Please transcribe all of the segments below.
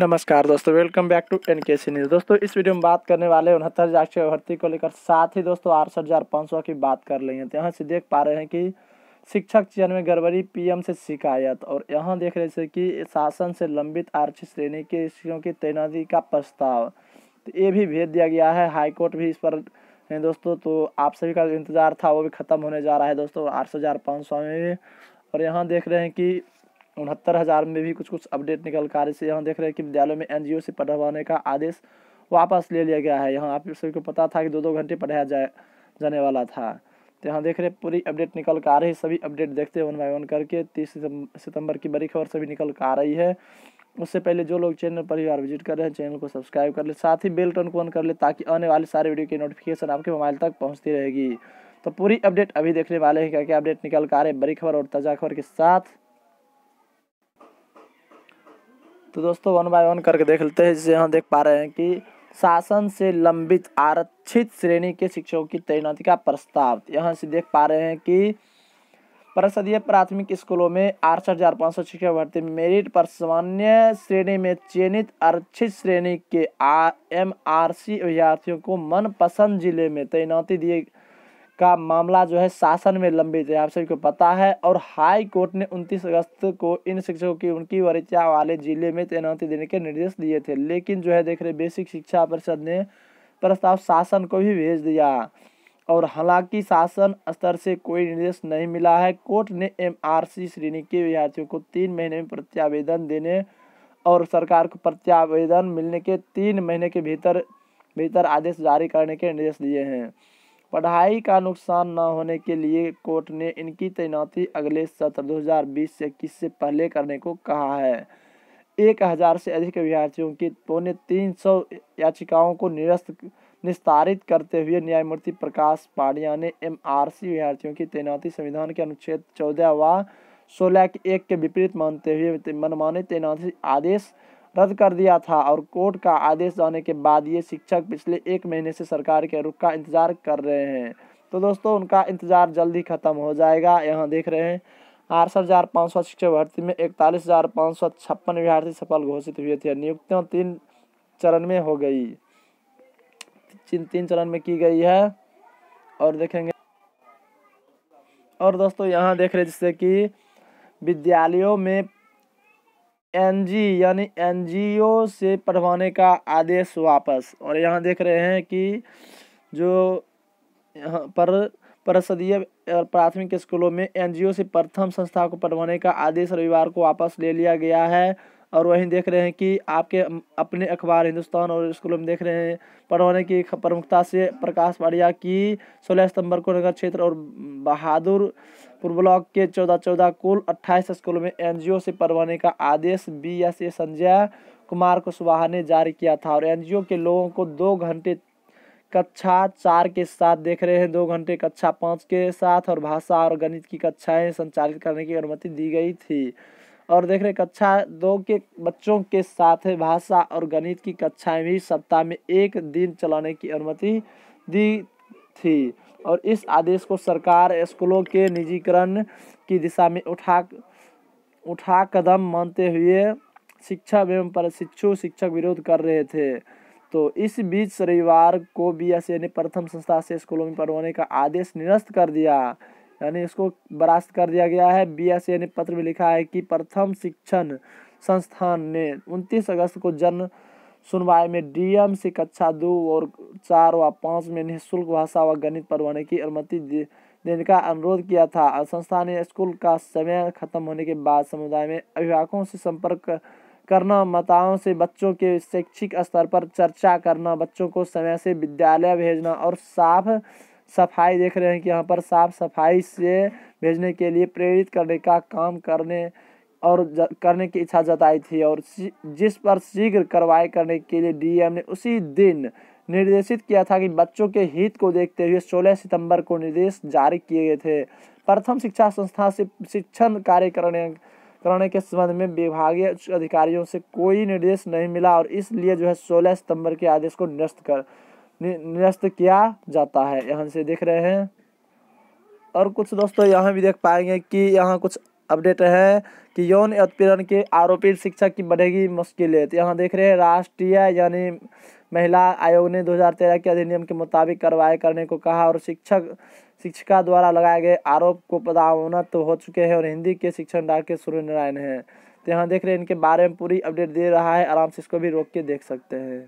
नमस्कार दोस्तों welcome back to N के सी न्यूज़ दोस्तों इस वीडियो में बात करने वाले उनहत्तर राष्ट्रीय भर्ती को लेकर साथ ही दोस्तों अड़सठ हज़ार पाँच सौ की बात कर रही हैं तो यहाँ से देख पा रहे हैं कि शिक्षक चयन में गड़बड़ी पीएम से शिकायत और यहाँ देख रहे थे कि शासन से लंबित आरक्षित श्रेणी के शिक्षकों की तैनाती का प्रस्ताव तो ये भी भेज दिया गया है हाईकोर्ट भी इस पर है दोस्तों तो आप सभी का इंतजार था वो भी ख़त्म होने जा रहा है दोस्तों आठ सौ में और यहाँ देख रहे हैं कि उनहत्तर हज़ार में भी कुछ कुछ अपडेट निकल कर जैसे यहाँ देख रहे हैं कि विद्यालयों में एनजीओ से पढ़वाने का आदेश वापस ले लिया गया है यहाँ आप सभी को पता था कि दो दो घंटे पढ़ाया जाए जाने वाला था तो यहाँ देख रहे पूरी अपडेट निकल कर आ रही है सभी अपडेट देखते हैं वन बाई वन करके तीस सितंबर की बड़ी खबर सभी निकल कर आ रही है उससे पहले जो लोग चैनल पर बार विजिट कर रहे हैं चैनल को सब्सक्राइब कर ले साथ ही बेल टन को ऑन कर ले ताकि आने वाले सारे वीडियो की नोटिफिकेशन आपके मोबाइल तक पहुँचती रहेगी तो पूरी अपडेट अभी देखने वाले हैं क्या क्या अपडेट निकल कर आ रहे बड़ी खबर और ताज़ा खबर के साथ तो दोस्तों वन बाय वन करके देख लेते हैं जिसे हम देख पा रहे हैं कि शासन से लंबित आरक्षित श्रेणी के शिक्षकों की तैनाती का प्रस्ताव यहाँ से देख पा रहे हैं कि परिषदीय प्राथमिक स्कूलों में अड़सठ हजार पाँच सौ शिक्षक भर्ती मेरिट पर सामान्य श्रेणी में चयनित आरक्षित श्रेणी के एम आर सी विद्यार्थियों को मनपसंद जिले में तैनाती दिए का मामला जो है शासन में लंबित है आप सभी को पता है और हाई कोर्ट ने 29 अगस्त को इन शिक्षकों की उनकी वरिचा वाले जिले में तैनाती देने के निर्देश दिए थे लेकिन जो है देख रहे बेसिक शिक्षा परिषद ने प्रस्ताव शासन को भी भेज दिया और हालांकि शासन स्तर से कोई निर्देश नहीं मिला है कोर्ट ने एम श्रेणी के विद्यार्थियों को तीन महीने में प्रत्यावेदन देने और सरकार को प्रत्यावेदन मिलने के तीन महीने के भीतर भीतर आदेश जारी करने के निर्देश दिए हैं पढ़ाई का नुकसान न होने के लिए कोर्ट ने इनकी तैनाती अगले सत्र 2020 से इक्कीस से पहले करने को कहा है एक हजार से अधिक अभ्यर्थियों की पौने तीन सौ याचिकाओं को निरस्त निस्तारित करते हुए न्यायमूर्ति प्रकाश पाड़िया ने एम आर सी अभ्यर्थियों की तैनाती संविधान के अनुच्छेद चौदह व सोलह के एक के विपरीत मानते हुए मनमाने तैनाती आदेश रद्द कर दिया था और कोर्ट का आदेश आने के बाद ये शिक्षक पिछले एक महीने से सरकार के रुख का इंतजार कर रहे हैं तो दोस्तों उनका इंतजार जल्द ही खत्म हो जाएगा यहाँ देख रहे हैं अड़सठ हज़ार पाँच सौ शिक्षक भर्ती में इकतालीस हज़ार पाँच सौ छप्पन विद्यार्थी सफल घोषित हुए थे नियुक्तियों तीन चरण में हो गई तीन चरण में की गई है और देखेंगे और दोस्तों यहाँ देख रहे जिससे कि विद्यालयों में एनजी यानी एनजीओ से पढ़वाने का आदेश वापस और यहाँ देख रहे हैं कि जो यहाँ पर और प्राथमिक स्कूलों में एनजीओ से प्रथम संस्था को पढ़वाने का आदेश रविवार को वापस ले लिया गया है और वहीं देख रहे हैं कि आपके अपने अखबार हिंदुस्तान और स्कूलों में देख रहे हैं पढ़वाने की प्रमुखता से प्रकाश पाड़िया की सोलह सितंबर को नगर क्षेत्र और बहादुर पूर्व ब्लॉक के चौदह चौदह कुल अट्ठाईस स्कूलों में एनजीओ से परवाने का आदेश ए संजय कुमार कुशवाहा ने जारी किया था और एनजीओ के लोगों को दो घंटे कक्षा चार के साथ देख रहे हैं दो घंटे कक्षा पाँच के साथ और भाषा और गणित की कक्षाएं संचालित करने की अनुमति दी गई थी और देख रहे कक्षा दो के बच्चों के साथ भाषा और गणित की कक्षाएं भी सप्ताह में एक दिन चलाने की अनुमति दी थी और इस आदेश को सरकार स्कूलों के निजीकरण की दिशा में उठा उठा कदम मानते हुए शिक्षा एवं प्रशिक्षु शिक्षक विरोध कर रहे थे तो इस बीच रविवार को बी ए ने प्रथम संस्था से स्कूलों में पढ़वाने का आदेश निरस्त कर दिया यानी इसको बरास्त कर दिया गया है बी ए ने पत्र में लिखा है कि प्रथम शिक्षण संस्थान ने 29 अगस्त को जन्म सुनवाई में डीएम से कक्षा दो और चार व पाँच में निःशुल्क भाषा व गणित पढ़वाने की अनुमति देने का अनुरोध किया था संस्था ने स्कूल का समय खत्म होने के बाद समुदाय में अभिभावकों से संपर्क करना माताओं से बच्चों के शैक्षिक स्तर पर चर्चा करना बच्चों को समय से विद्यालय भेजना और साफ सफाई देख रहे हैं कि यहाँ पर साफ सफाई से भेजने के लिए प्रेरित करने का काम करने और करने की इच्छा जताई थी और जिस पर शीघ्र कार्रवाई करने के लिए डीएम ने उसी दिन निर्देशित किया था कि बच्चों के हित को देखते हुए 16 सितंबर को निर्देश जारी किए गए थे प्रथम शिक्षा संस्था से शिक्षण कार्य करने करने के संबंध में विभागीय अधिकारियों से कोई निर्देश नहीं मिला और इसलिए जो है 16 सितंबर के आदेश को निरस्त कर निरस्त किया जाता है यहाँ से देख रहे हैं और कुछ दोस्तों यहाँ भी देख पाएंगे कि यहाँ कुछ अपडेट है कि यौन उत्पीड़न के आरोपी शिक्षक की बढ़ेगी मुश्किलें तो यहाँ देख रहे हैं राष्ट्रीय यानी महिला आयोग ने 2013 के अधिनियम के मुताबिक कार्रवाई करने को कहा और शिक्षक शिक्षिका द्वारा लगाए गए आरोप को पदावनत तो हो चुके हैं और हिंदी के शिक्षण डॉक्टर सूर्य नारायण हैं तो यहाँ देख रहे हैं इनके बारे में पूरी अपडेट दे रहा है आराम से इसको भी रोक के देख सकते हैं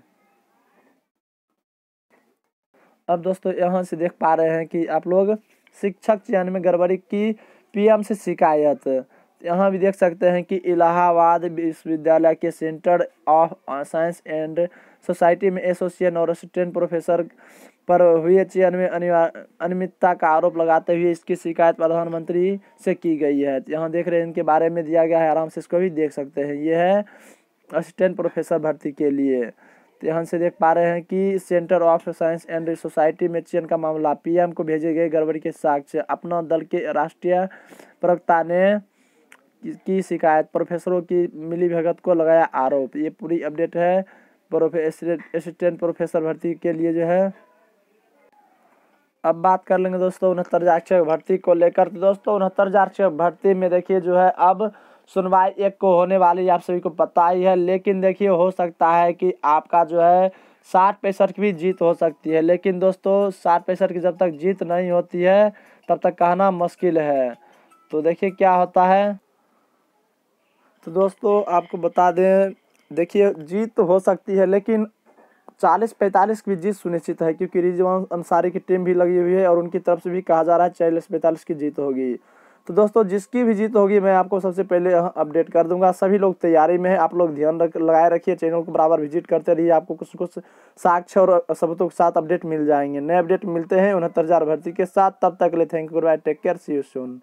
अब दोस्तों यहाँ से देख पा रहे हैं कि आप लोग शिक्षक चयन में गड़बड़ी की पीएम से शिकायत यहाँ भी देख सकते हैं कि इलाहाबाद विश्वविद्यालय के centre of science and society में एसोसिएट और असिस्टेंट प्रोफेसर पर हुए चयन में अनियमितता का आरोप लगाते हुए इसकी शिकायत प्रधानमंत्री से की गई है यहाँ देख रहे हैं इनके बारे में दिया गया है आराम से इसको भी देख सकते हैं ये है असिस्टेंट प्रोफेसर भर्ती के लिए तो यहाँ से देख पा रहे हैं कि centre of science and society में चयन का मामला पीएम को भेजे गए गड़बड़ी के साक्ष्य अपना दल के राष्ट्रीय प्रवक्ता ने की शिकायत प्रोफेसरों की मिली भगत को लगाया आरोप ये पूरी अपडेट है असिस्टेंट प्रोफेसर भर्ती के लिए जो है अब बात कर लेंगे दोस्तों उनहत्तर हजार भर्ती को लेकर तो दोस्तों उनहत्तर हजार भर्ती में देखिए जो है अब सुनवाई एक को होने वाली आप सभी को पता ही है लेकिन देखिए हो सकता है कि आपका जो है साठ पैंसठ की भी जीत हो सकती है लेकिन दोस्तों साठ पैंसठ की जब तक जीत नहीं होती है तब तक कहना मुश्किल है तो देखिए क्या होता है तो दोस्तों आपको बता दें देखिए जीत तो हो सकती है लेकिन चालीस पैंतालीस की भी जीत सुनिश्चित है क्योंकि रिजवान अंसारी की टीम भी लगी हुई है और उनकी तरफ से भी कहा जा रहा है चालीस पैंतालीस की जीत होगी तो दोस्तों जिसकी भी जीत होगी मैं आपको सबसे पहले अपडेट कर दूंगा सभी लोग तैयारी में है आप लोग ध्यान रख लगाए रखिए चैनल को बराबर विजिट करते रहिए आपको कुछ कुछ साक्ष्य और सबूतों के साथ अपडेट मिल जाएंगे नए अपडेट मिलते हैं उनहत्तर भर्ती के साथ तब तक ले thank you bye take care see you Son